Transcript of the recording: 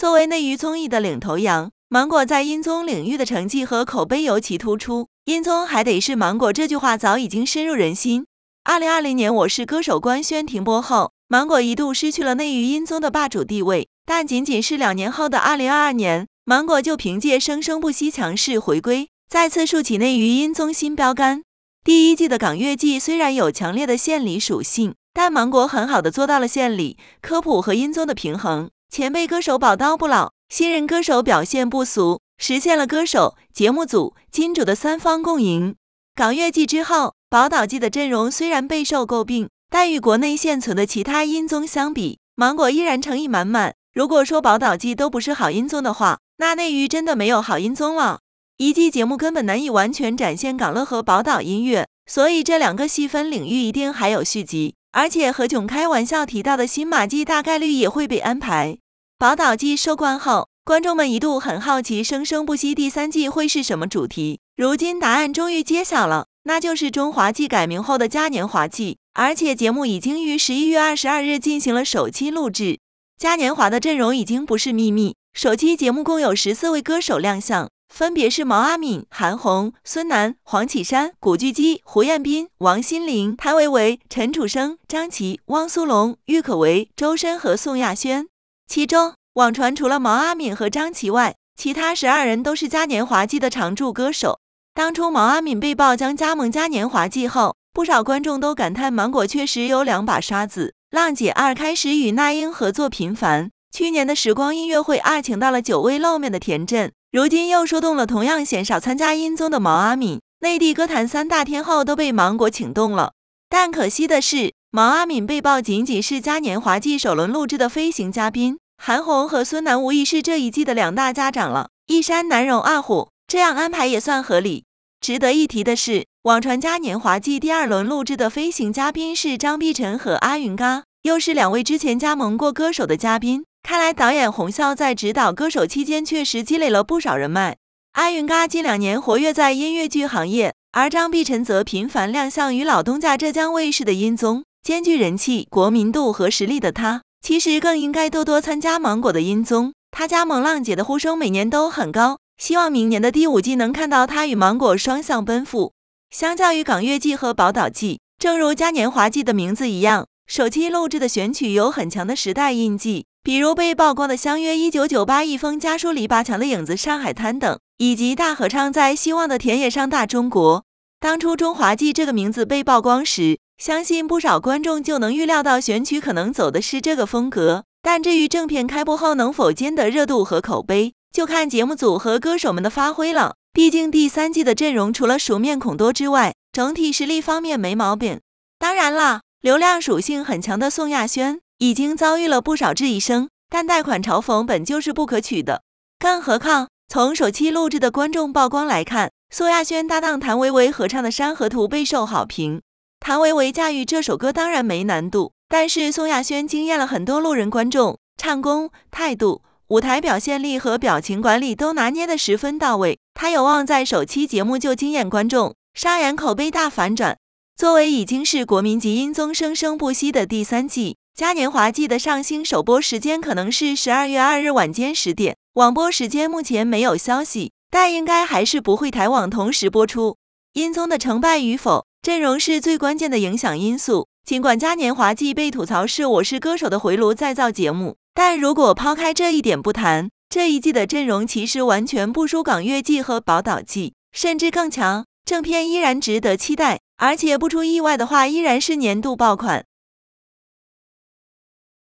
作为内娱综艺的领头羊，芒果在音综领域的成绩和口碑尤其突出。音综还得是芒果这句话早已经深入人心。二零二零年《我是歌手》官宣停播后，芒果一度失去了内娱音综的霸主地位。但仅仅是两年后的二零二二年，芒果就凭借生生不息强势回归，再次竖起内娱音综新标杆。第一季的港乐季虽然有强烈的献礼属性，但芒果很好的做到了献礼、科普和音综的平衡。前辈歌手宝刀不老，新人歌手表现不俗，实现了歌手、节目组、金主的三方共赢。港乐季之后，宝岛季的阵容虽然备受诟病，但与国内现存的其他音综相比，芒果依然诚意满满。如果说宝岛季都不是好音综的话，那内娱真的没有好音综了。一季节目根本难以完全展现港乐和宝岛音乐，所以这两个细分领域一定还有续集。而且何炅开玩笑提到的新马季大概率也会被安排。宝岛季收官后，观众们一度很好奇《生生不息》第三季会是什么主题。如今答案终于揭晓了，那就是中华季改名后的嘉年华季。而且节目已经于十一月二十二日进行了首期录制。嘉年华的阵容已经不是秘密，首期节目共有十四位歌手亮相。分别是毛阿敏、韩红、孙楠、黄绮珊、古巨基、胡彦斌、王心凌、谭维维、陈楚生、张琪、汪苏泷、郁可唯、周深和宋亚轩。其中，网传除了毛阿敏和张琪外，其他十二人都是嘉年华季的常驻歌手。当初毛阿敏被曝将加盟嘉年华季后，不少观众都感叹芒果确实有两把刷子。浪姐二开始与那英合作频繁，去年的时光音乐会二请到了久未露面的田震。如今又说动了同样鲜少参加音综的毛阿敏，内地歌坛三大天后都被芒果请动了。但可惜的是，毛阿敏被曝仅仅是嘉年华季首轮录制的飞行嘉宾，韩红和孙楠无疑是这一季的两大家长了。一山难容二虎，这样安排也算合理。值得一提的是，网传嘉年华季第二轮录制的飞行嘉宾是张碧晨和阿云嘎，又是两位之前加盟过歌手的嘉宾。看来导演洪啸在指导歌手期间确实积累了不少人脉。阿云嘎近两年活跃在音乐剧行业，而张碧晨则频繁亮相于老东家浙江卫视的音综。兼具人气、国民度和实力的他，其实更应该多多参加芒果的音综。他加盟浪姐的呼声每年都很高，希望明年的第五季能看到他与芒果双向奔赴。相较于港乐季和宝岛季，正如嘉年华季的名字一样，首期录制的选曲有很强的时代印记。比如被曝光的《相约一九九八》、《一封家书》里八强的影子、《上海滩》等，以及大合唱在《希望的田野上》、《大中国》。当初《中华记》这个名字被曝光时，相信不少观众就能预料到选曲可能走的是这个风格。但至于正片开播后能否兼得热度和口碑，就看节目组和歌手们的发挥了。毕竟第三季的阵容除了熟面孔多之外，整体实力方面没毛病。当然了，流量属性很强的宋亚轩。已经遭遇了不少质疑声，但贷款嘲讽本就是不可取的，更何况从首期录制的观众曝光来看，宋亚轩搭档谭维维合唱的《山河图》备受好评。谭维维驾驭这首歌当然没难度，但是宋亚轩惊艳了很多路人观众，唱功、态度、舞台表现力和表情管理都拿捏得十分到位，他有望在首期节目就惊艳观众，杀人口碑大反转。作为已经是国民级音综生生不息的第三季。嘉年华季的上星首播时间可能是十二月二日晚间十点，网播时间目前没有消息，但应该还是不会台网同时播出。音综的成败与否，阵容是最关键的影响因素。尽管嘉年华季被吐槽是《我是歌手》的回炉再造节目，但如果抛开这一点不谈，这一季的阵容其实完全不输港乐季和宝岛季，甚至更强。正片依然值得期待，而且不出意外的话，依然是年度爆款。